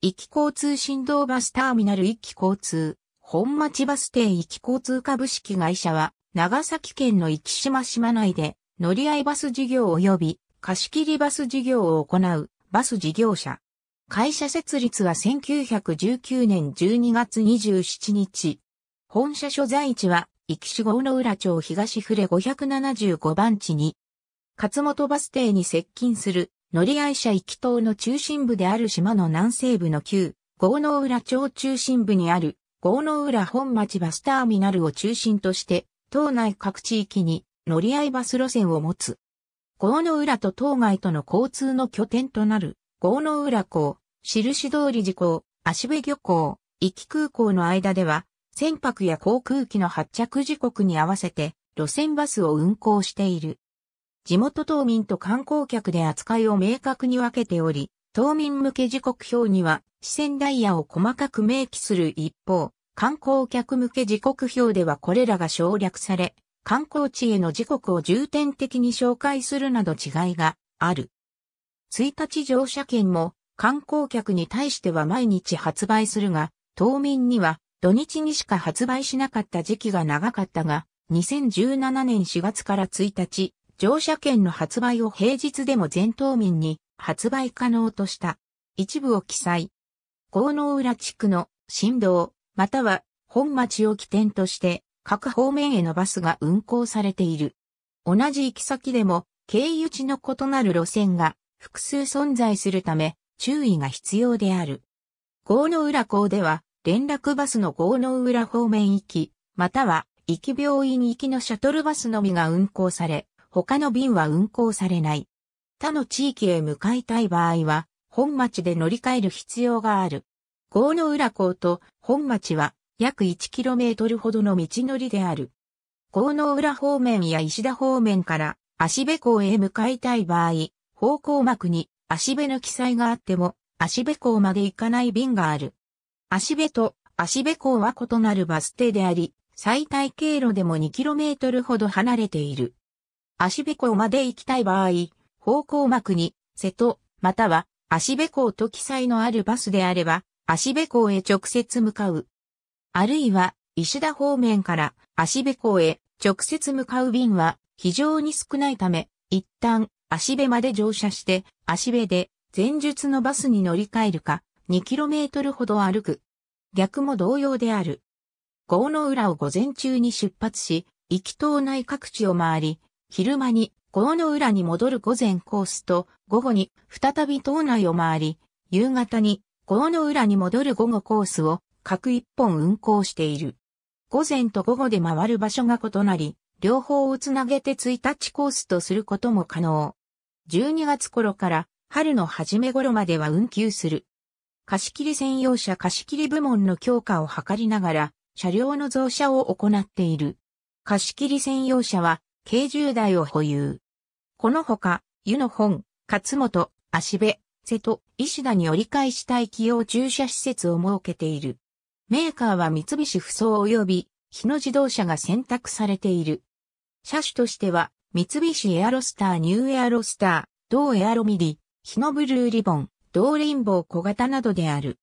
壱岐交通振動バスターミナル壱岐交通、本町バス停壱岐交通株式会社は、長崎県の壱岐島島内で、乗り合いバス事業及び貸切バス事業を行うバス事業者。会社設立は1919年12月27日。本社所在地は、壱岐市の浦町東触れ575番地に、勝本バス停に接近する乗り合い者行島の中心部である島の南西部の旧、豪農浦町中心部にある、豪農浦本町バスターミナルを中心として、島内各地域に乗り合いバス路線を持つ。豪農浦と島外との交通の拠点となる、豪農浦港、印通り寺港、足部漁港、行き空港の間では、船舶や航空機の発着時刻に合わせて、路線バスを運行している。地元島民と観光客で扱いを明確に分けており、島民向け時刻表には、支線ダイヤを細かく明記する一方、観光客向け時刻表ではこれらが省略され、観光地への時刻を重点的に紹介するなど違いがある。1日乗車券も観光客に対しては毎日発売するが、島民には土日にしか発売しなかった時期が長かったが、2017年4月から1日、乗車券の発売を平日でも全島民に発売可能とした。一部を記載。郷能浦地区の新道、または本町を起点として各方面へのバスが運行されている。同じ行き先でも経由地の異なる路線が複数存在するため注意が必要である。郷能浦港では連絡バスの郷能浦方面行き、または行き病院行きのシャトルバスのみが運行され、他の便は運行されない。他の地域へ向かいたい場合は、本町で乗り換える必要がある。河の浦港と本町は約 1km ほどの道のりである。河の浦方面や石田方面から足部港へ向かいたい場合、方向幕に足部の記載があっても足部港まで行かない便がある。足部と足部港は異なるバス停であり、最大経路でも 2km ほど離れている。足部港まで行きたい場合、方向幕に、瀬戸、または、足部港と記載のあるバスであれば、足部港へ直接向かう。あるいは、石田方面から足部港へ直接向かう便は非常に少ないため、一旦足べまで乗車して足べで前述のバスに乗り換えるか 2km ほど歩く。逆も同様である。郷の浦を午前中に出発し、行き島内各地を回り、昼間に郷の浦に戻る午前コースと、午後に再び島内を回り、夕方に郷の浦に戻る午後コースを各一本運行している。午前と午後で回る場所が異なり、両方をつなげて1日コースとすることも可能。12月頃から春の初め頃までは運休する。貸切専用車貸切部門の強化を図りながら、車両の増車を行っている。貸切専用車は軽重台を保有。このほか、湯の本、勝本、足部、瀬戸、石田に折り返し待機用駐車施設を設けている。メーカーは三菱不走及び、日野自動車が選択されている。車種としては、三菱エアロスターニューエアロスター、同エアロミリ、日野ブルーリボン、同リンボー小型などである。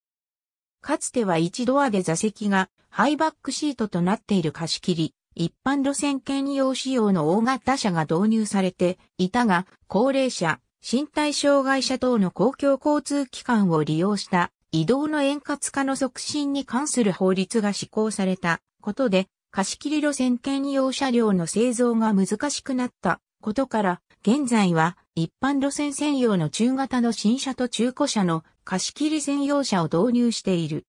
かつては一ドアで座席がハイバックシートとなっている貸し切り、一般路線兼用仕様の大型車が導入されていたが、高齢者、身体障害者等の公共交通機関を利用した移動の円滑化の促進に関する法律が施行されたことで、貸し切り路線兼用車両の製造が難しくなったことから、現在は一般路線専用の中型の新車と中古車の貸し切り専用車を導入している。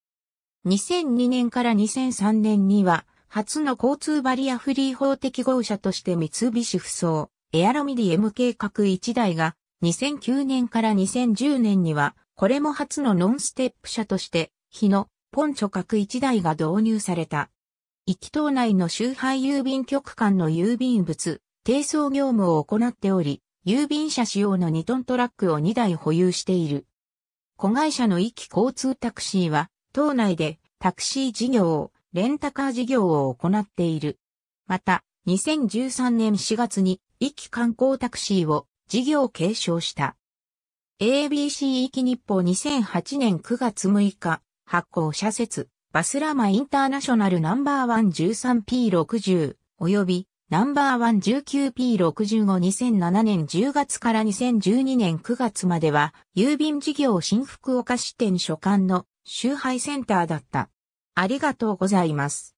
2002年から2003年には、初の交通バリアフリー法的号車として三菱不走、エアロミディ M 計画1台が、2009年から2010年には、これも初のノンステップ車として、日のポンチョ各1台が導入された。一島内の周廃郵便局間の郵便物、低層業務を行っており、郵便車使用の2トントラックを2台保有している。子会社の域交通タクシーは、島内でタクシー事業をレンタカー事業を行っている。また、2013年4月に、壱岐観光タクシーを事業継承した。ABC 壱き日報2008年9月6日、発行社説、バスラマインターナショナルナンバーワン1 3 p 6 0及びナンバーワン1 9 p 6 5 2 0 0 7年10月から2012年9月までは郵便事業新福岡支店所管の集配センターだった。ありがとうございます。